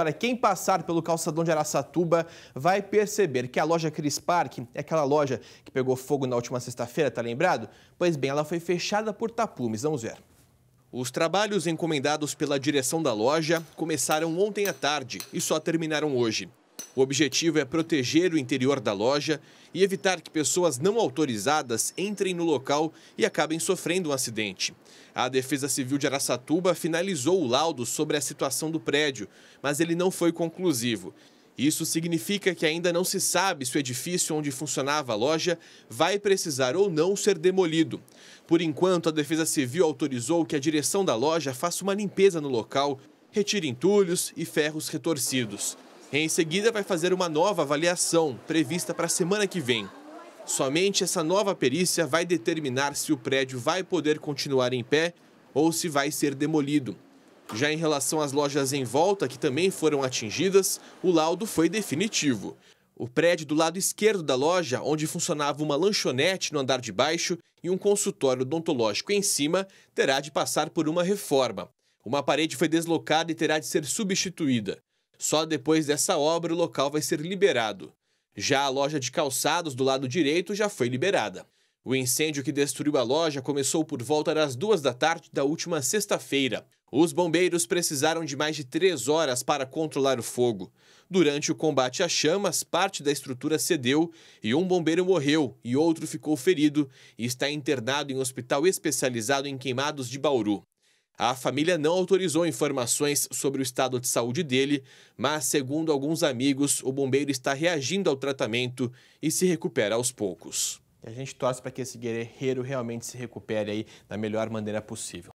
Olha, quem passar pelo calçadão de Araçatuba vai perceber que a loja Cris Park é aquela loja que pegou fogo na última sexta-feira, tá lembrado? Pois bem, ela foi fechada por tapumes, vamos ver. Os trabalhos encomendados pela direção da loja começaram ontem à tarde e só terminaram hoje. O objetivo é proteger o interior da loja e evitar que pessoas não autorizadas entrem no local e acabem sofrendo um acidente. A Defesa Civil de Araçatuba finalizou o laudo sobre a situação do prédio, mas ele não foi conclusivo. Isso significa que ainda não se sabe se o edifício onde funcionava a loja vai precisar ou não ser demolido. Por enquanto, a Defesa Civil autorizou que a direção da loja faça uma limpeza no local, retire entulhos e ferros retorcidos. Em seguida, vai fazer uma nova avaliação, prevista para a semana que vem. Somente essa nova perícia vai determinar se o prédio vai poder continuar em pé ou se vai ser demolido. Já em relação às lojas em volta, que também foram atingidas, o laudo foi definitivo. O prédio do lado esquerdo da loja, onde funcionava uma lanchonete no andar de baixo e um consultório odontológico em cima, terá de passar por uma reforma. Uma parede foi deslocada e terá de ser substituída. Só depois dessa obra o local vai ser liberado. Já a loja de calçados do lado direito já foi liberada. O incêndio que destruiu a loja começou por volta das duas da tarde da última sexta-feira. Os bombeiros precisaram de mais de três horas para controlar o fogo. Durante o combate às chamas, parte da estrutura cedeu e um bombeiro morreu e outro ficou ferido e está internado em um hospital especializado em queimados de Bauru. A família não autorizou informações sobre o estado de saúde dele, mas, segundo alguns amigos, o bombeiro está reagindo ao tratamento e se recupera aos poucos. A gente torce para que esse guerreiro realmente se recupere aí da melhor maneira possível.